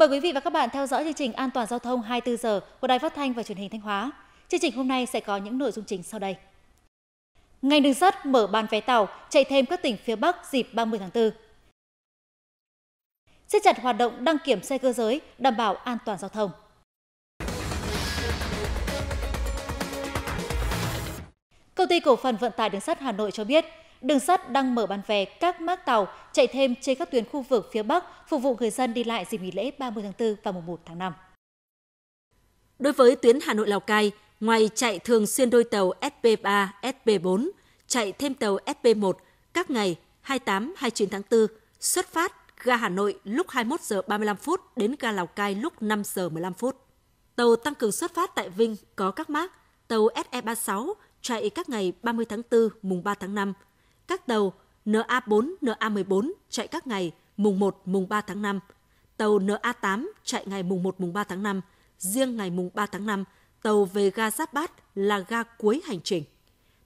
Mời quý vị và các bạn theo dõi chương trình An toàn giao thông 24 giờ của Đài Phát thanh và Truyền hình Thanh Hóa. Chương trình hôm nay sẽ có những nội dung chính sau đây. Ngành đường sắt mở bán vé tàu chạy thêm các tỉnh phía Bắc dịp 30 tháng 4. Siết chặt hoạt động đăng kiểm xe cơ giới đảm bảo an toàn giao thông. Công ty cổ phần vận tải đường sắt Hà Nội cho biết Đường sắt đang mở bán vé các mác tàu chạy thêm trên các tuyến khu vực phía Bắc, phục vụ người dân đi lại dịp nghỉ lễ 30 tháng 4 và mùng 1 tháng 5. Đối với tuyến Hà Nội Lào Cai, ngoài chạy thường xuyên đôi tàu SP3, SP4, chạy thêm tàu SP1 các ngày 28, 29 tháng 4, xuất phát ga Hà Nội lúc 21 giờ 35 phút đến ga Lào Cai lúc 5 giờ 15 phút. Tàu tăng cường xuất phát tại Vinh có các mác tàu SE36 chạy các ngày 30 tháng 4, mùng 3 tháng 5, các tàu NA4, NA14 chạy các ngày mùng 1, mùng 3 tháng 5, tàu NA8 chạy ngày mùng 1, mùng 3 tháng 5, riêng ngày mùng 3 tháng 5, tàu về ga Giáp Bát là ga cuối hành trình.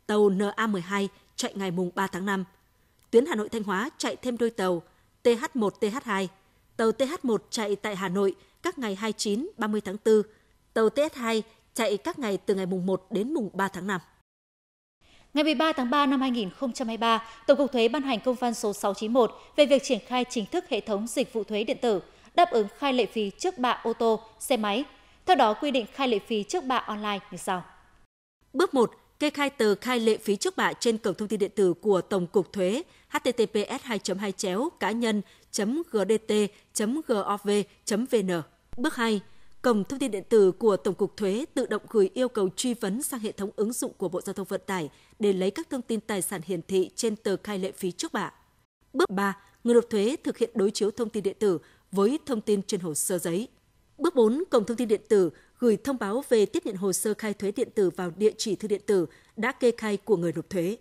Tàu NA12 chạy ngày mùng 3 tháng 5. Tuyến Hà Nội Thanh Hóa chạy thêm đôi tàu TH1, TH2. Tàu TH1 chạy tại Hà Nội các ngày 29, 30 tháng 4. Tàu TH2 chạy các ngày từ ngày mùng 1 đến mùng 3 tháng 5. Ngày 13 tháng 3 năm 2023, Tổng cục Thuế ban hành công văn số 691 về việc triển khai chính thức hệ thống dịch vụ thuế điện tử, đáp ứng khai lệ phí trước bạ ô tô, xe máy. Theo đó, quy định khai lệ phí trước bạ online như sau. Bước 1. Kê khai tờ khai lệ phí trước bạ trên cổng thông tin điện tử của Tổng cục Thuế https 2 2 chéo cá nhân gdt gov vn Bước 2 Cổng thông tin điện tử của Tổng cục Thuế tự động gửi yêu cầu truy vấn sang hệ thống ứng dụng của Bộ Giao thông Vận tải để lấy các thông tin tài sản hiển thị trên tờ khai lệ phí trước bạ. Bước 3, người nộp thuế thực hiện đối chiếu thông tin điện tử với thông tin trên hồ sơ giấy. Bước 4, Cổng thông tin điện tử gửi thông báo về tiếp nhận hồ sơ khai thuế điện tử vào địa chỉ thư điện tử đã kê khai của người nộp thuế.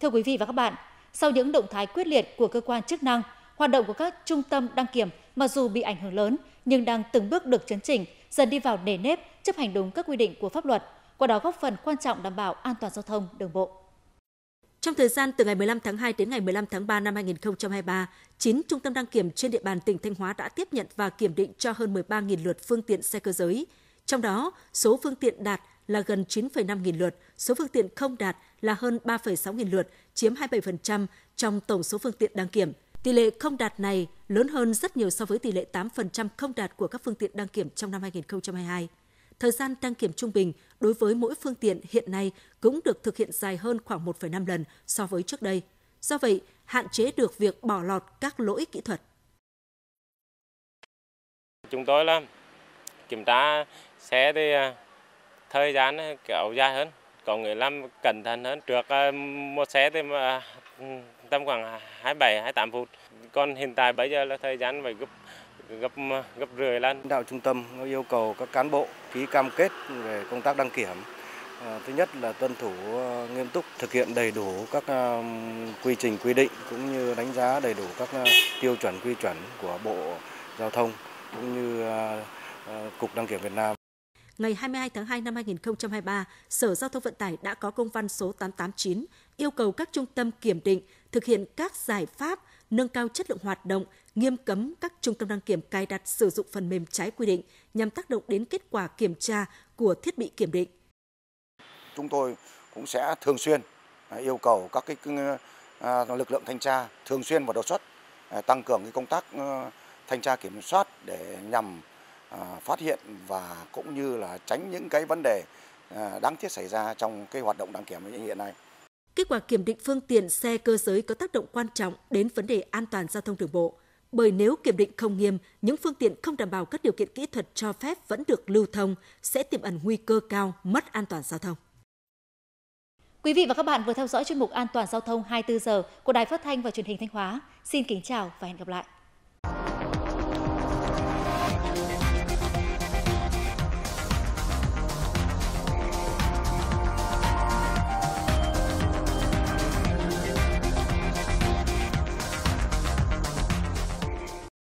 Thưa quý vị và các bạn, sau những động thái quyết liệt của cơ quan chức năng, hoạt động của các trung tâm đăng kiểm mặc dù bị ảnh hưởng lớn nhưng đang từng bước được chấn chỉnh, dần đi vào nề nếp, chấp hành đúng các quy định của pháp luật, qua đó góp phần quan trọng đảm bảo an toàn giao thông đường bộ. Trong thời gian từ ngày 15 tháng 2 đến ngày 15 tháng 3 năm 2023, 9 trung tâm đăng kiểm trên địa bàn tỉnh Thanh Hóa đã tiếp nhận và kiểm định cho hơn 13.000 lượt phương tiện xe cơ giới. Trong đó, số phương tiện đạt là gần 9,5 nghìn lượt, số phương tiện không đạt là hơn 3,6 nghìn lượt, chiếm 27% trong tổng số phương tiện đăng kiểm – Tỷ lệ không đạt này lớn hơn rất nhiều so với tỷ lệ 8% không đạt của các phương tiện đăng kiểm trong năm 2022. Thời gian đăng kiểm trung bình đối với mỗi phương tiện hiện nay cũng được thực hiện dài hơn khoảng 1,5 lần so với trước đây. Do vậy, hạn chế được việc bỏ lọt các lỗi kỹ thuật. Chúng tôi là kiểm tra xe thì à, thời gian à, kéo dài hơn, có người làm cẩn thận hơn. Trước à, một xe thì Ừ, tầm khoảng 27 28 phút. Còn hiện tại bây giờ là thời gian phải gấp gấp gấp rưỡi lần. Đạo trung tâm yêu cầu các cán bộ ký cam kết về công tác đăng kiểm. À, thứ nhất là tuân thủ ờ, nghiêm túc, thực hiện đầy đủ các ờ, quy trình quy định cũng như đánh giá đầy đủ các ờ, tiêu chuẩn quy chuẩn của Bộ Giao thông cũng như Cục Đăng kiểm Việt Nam ngày 22 tháng 2 năm 2023, Sở Giao thông Vận tải đã có công văn số 889 yêu cầu các trung tâm kiểm định thực hiện các giải pháp nâng cao chất lượng hoạt động, nghiêm cấm các trung tâm đăng kiểm cài đặt sử dụng phần mềm trái quy định nhằm tác động đến kết quả kiểm tra của thiết bị kiểm định. Chúng tôi cũng sẽ thường xuyên à, yêu cầu các cái à, à, lực lượng thanh tra thường xuyên và đột xuất tăng cường cái công tác thanh tra kiểm soát để nhằm À, phát hiện và cũng như là tránh những cái vấn đề à, đáng tiếc xảy ra trong cái hoạt động đăng kiểm hiện nay. Kết quả kiểm định phương tiện xe cơ giới có tác động quan trọng đến vấn đề an toàn giao thông đường bộ. Bởi nếu kiểm định không nghiêm, những phương tiện không đảm bảo các điều kiện kỹ thuật cho phép vẫn được lưu thông sẽ tiềm ẩn nguy cơ cao mất an toàn giao thông. Quý vị và các bạn vừa theo dõi chuyên mục An toàn giao thông 24 giờ của Đài Phát thanh và Truyền hình Thanh Hóa. Xin kính chào và hẹn gặp lại.